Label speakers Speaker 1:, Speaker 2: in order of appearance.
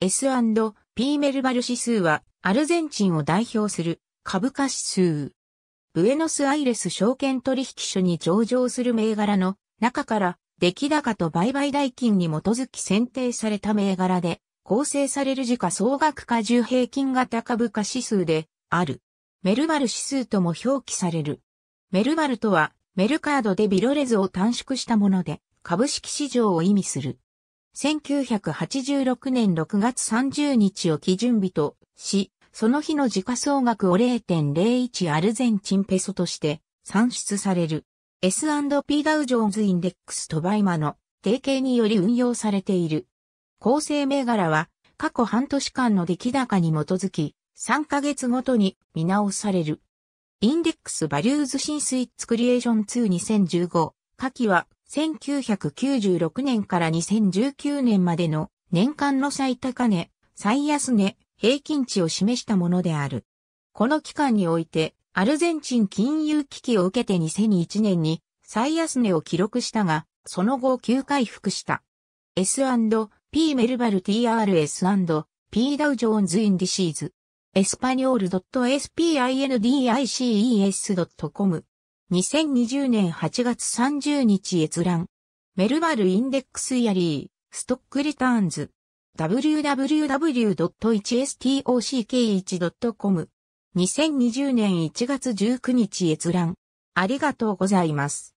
Speaker 1: S&P メルバル指数はアルゼンチンを代表する株価指数。ブエノスアイレス証券取引所に上場する銘柄の中から出来高と売買代金に基づき選定された銘柄で構成される時価総額加重平均型株価指数である。メルバル指数とも表記される。メルバルとはメルカードでビロレズを短縮したもので株式市場を意味する。1986年6月30日を基準日とし、その日の時価総額を0.01アルゼンチンペソとして算出される。S&P ダウジョーンズインデックスとバイマの提携により運用されている。構成銘柄は過去半年間の出来高に基づき3ヶ月ごとに見直される。インデックスバリューズシンスイッツクリエーション22015下記は1996年から2019年までの年間の最高値、最安値、平均値を示したものである。この期間において、アルゼンチン金融危機を受けて2001年に最安値を記録したが、その後急回復した。S&P メルバル TRS&P ダウジョーンズインディシーズ。エスパニョール .spindices.com 2020年8月30日閲覧。メルバルインデックスイヤリー、ストックリターンズ。www.1stock1.com。2020年1月19日閲覧。ありがとうございます。